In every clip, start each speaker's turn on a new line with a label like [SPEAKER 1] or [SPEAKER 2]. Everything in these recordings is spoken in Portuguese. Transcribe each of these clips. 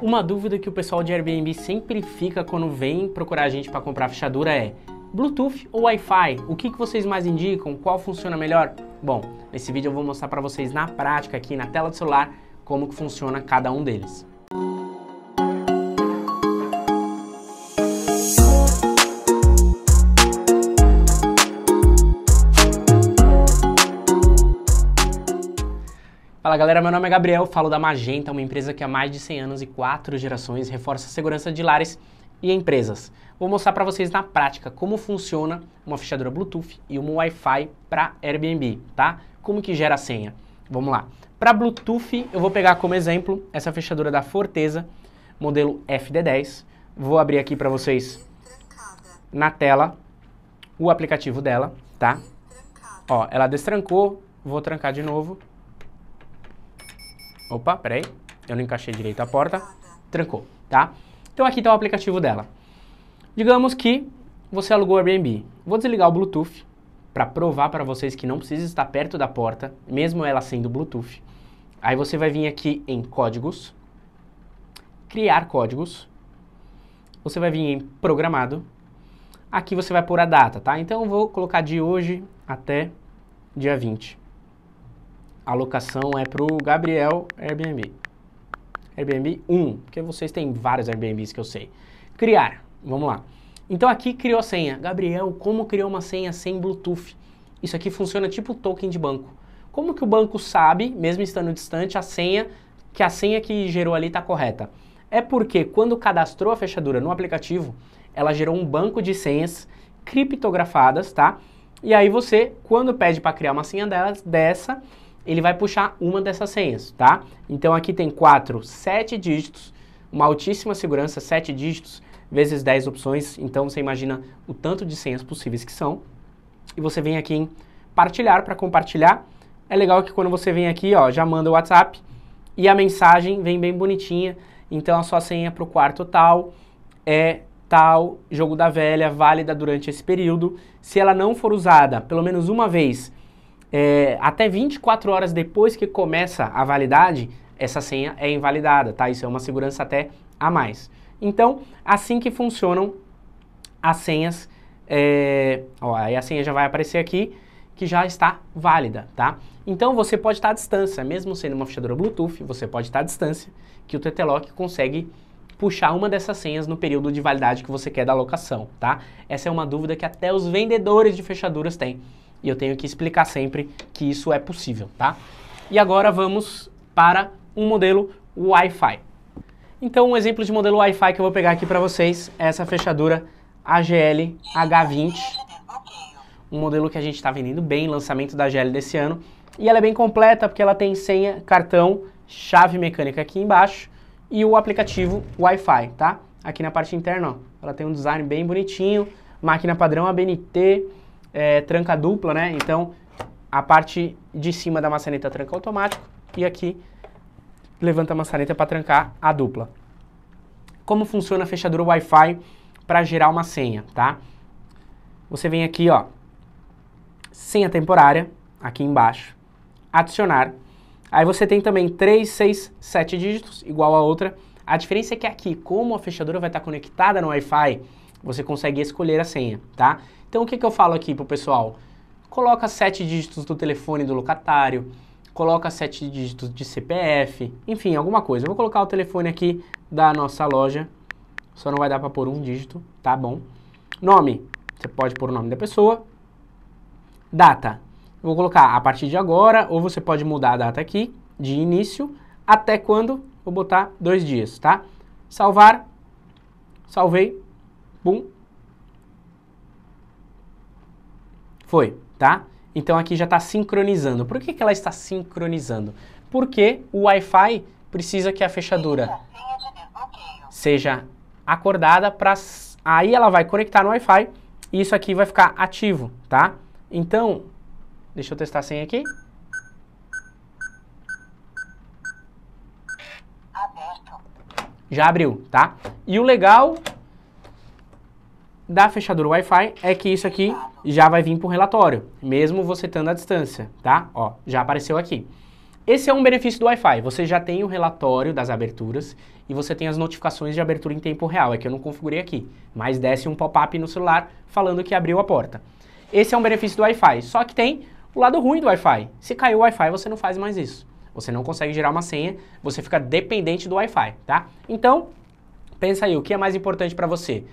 [SPEAKER 1] Uma dúvida que o pessoal de Airbnb sempre fica quando vem procurar a gente para comprar fechadura é: Bluetooth ou Wi-Fi? O que, que vocês mais indicam? Qual funciona melhor? Bom, nesse vídeo eu vou mostrar para vocês na prática aqui na tela do celular como que funciona cada um deles. Fala galera, meu nome é Gabriel, falo da Magenta, uma empresa que há mais de 100 anos e 4 gerações reforça a segurança de lares e empresas. Vou mostrar para vocês na prática como funciona uma fechadura Bluetooth e uma Wi-Fi para Airbnb, tá? Como que gera a senha? Vamos lá. Para Bluetooth, eu vou pegar como exemplo essa fechadura da Forteza, modelo FD10. Vou abrir aqui para vocês na tela o aplicativo dela, tá? Ó, ela destrancou, vou trancar de novo. Opa, peraí. Eu não encaixei direito a porta. Trancou, tá? Então aqui está o aplicativo dela. Digamos que você alugou o Airbnb. Vou desligar o Bluetooth para provar para vocês que não precisa estar perto da porta, mesmo ela sendo Bluetooth. Aí você vai vir aqui em códigos, criar códigos. Você vai vir em programado. Aqui você vai pôr a data, tá? Então eu vou colocar de hoje até dia 20 a locação é para o Gabriel Airbnb. Airbnb 1, porque vocês têm vários Airbnbs que eu sei. Criar, vamos lá. Então aqui criou a senha. Gabriel, como criou uma senha sem Bluetooth? Isso aqui funciona tipo token de banco. Como que o banco sabe, mesmo estando distante, a senha, que a senha que gerou ali está correta? É porque quando cadastrou a fechadura no aplicativo, ela gerou um banco de senhas criptografadas, tá? E aí você, quando pede para criar uma senha delas, dessa, ele vai puxar uma dessas senhas, tá? Então aqui tem 4, 7 dígitos, uma altíssima segurança, 7 dígitos, vezes 10 opções, então você imagina o tanto de senhas possíveis que são. E você vem aqui em partilhar para compartilhar. É legal que quando você vem aqui, ó, já manda o WhatsApp e a mensagem vem bem bonitinha. Então a sua senha para o quarto tal é tal, jogo da velha, válida durante esse período. Se ela não for usada pelo menos uma vez é, até 24 horas depois que começa a validade, essa senha é invalidada, tá? Isso é uma segurança até a mais. Então, assim que funcionam as senhas, é, ó, aí a senha já vai aparecer aqui, que já está válida, tá? Então você pode estar à distância, mesmo sendo uma fechadura Bluetooth, você pode estar à distância, que o TTLock consegue puxar uma dessas senhas no período de validade que você quer da locação, tá? Essa é uma dúvida que até os vendedores de fechaduras têm e eu tenho que explicar sempre que isso é possível, tá? E agora vamos para um modelo Wi-Fi. Então, um exemplo de modelo Wi-Fi que eu vou pegar aqui para vocês é essa fechadura AGL H20. Um modelo que a gente está vendendo bem, lançamento da AGL desse ano. E ela é bem completa porque ela tem senha, cartão, chave mecânica aqui embaixo e o aplicativo Wi-Fi, tá? Aqui na parte interna, ó, ela tem um design bem bonitinho, máquina padrão ABNT, é, tranca dupla, né? Então, a parte de cima da maçaneta tranca automático e aqui levanta a maçaneta para trancar a dupla. Como funciona a fechadura Wi-Fi para gerar uma senha, tá? Você vem aqui, ó, senha temporária, aqui embaixo, adicionar. Aí você tem também 3, 6, 7 dígitos, igual a outra. A diferença é que aqui, como a fechadura vai estar conectada no Wi-Fi, você consegue escolher a senha, tá? Então o que, que eu falo aqui pro pessoal? Coloca sete dígitos do telefone do locatário, coloca sete dígitos de CPF, enfim, alguma coisa. Eu vou colocar o telefone aqui da nossa loja, só não vai dar para pôr um dígito, tá bom? Nome, você pode pôr o nome da pessoa. Data, eu vou colocar a partir de agora, ou você pode mudar a data aqui, de início, até quando, vou botar dois dias, tá? Salvar, salvei, Bum. Foi, tá? Então aqui já está sincronizando. Por que, que ela está sincronizando? Porque o Wi-Fi precisa que a fechadura seja acordada para aí ela vai conectar no Wi-Fi e isso aqui vai ficar ativo, tá? Então, deixa eu testar a senha aqui. Já abriu, tá? E o legal da fechadura Wi-Fi é que isso aqui já vai vir para o relatório, mesmo você estando à distância, tá? Ó, já apareceu aqui. Esse é um benefício do Wi-Fi. Você já tem o relatório das aberturas e você tem as notificações de abertura em tempo real. É que eu não configurei aqui, mas desce um pop-up no celular falando que abriu a porta. Esse é um benefício do Wi-Fi. Só que tem o lado ruim do Wi-Fi. Se caiu o Wi-Fi, você não faz mais isso. Você não consegue gerar uma senha, você fica dependente do Wi-Fi, tá? Então, pensa aí, o que é mais importante para você?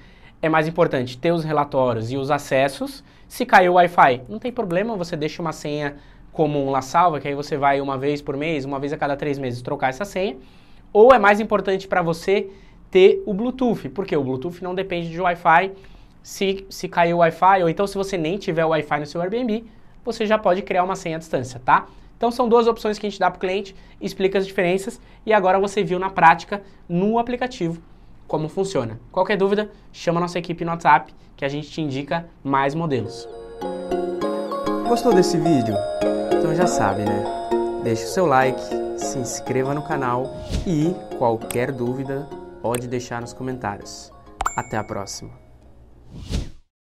[SPEAKER 1] é mais importante ter os relatórios e os acessos. Se caiu o Wi-Fi, não tem problema, você deixa uma senha comum lá salva, que aí você vai uma vez por mês, uma vez a cada três meses trocar essa senha. Ou é mais importante para você ter o Bluetooth, porque o Bluetooth não depende de Wi-Fi. Se, se cair o Wi-Fi, ou então se você nem tiver Wi-Fi no seu Airbnb, você já pode criar uma senha à distância, tá? Então são duas opções que a gente dá para o cliente, explica as diferenças e agora você viu na prática no aplicativo como funciona. Qualquer dúvida, chama nossa equipe no WhatsApp que a gente te indica mais modelos. Gostou desse vídeo? Então já sabe, né? Deixe o seu like, se inscreva no canal e qualquer dúvida pode deixar nos comentários. Até a próxima!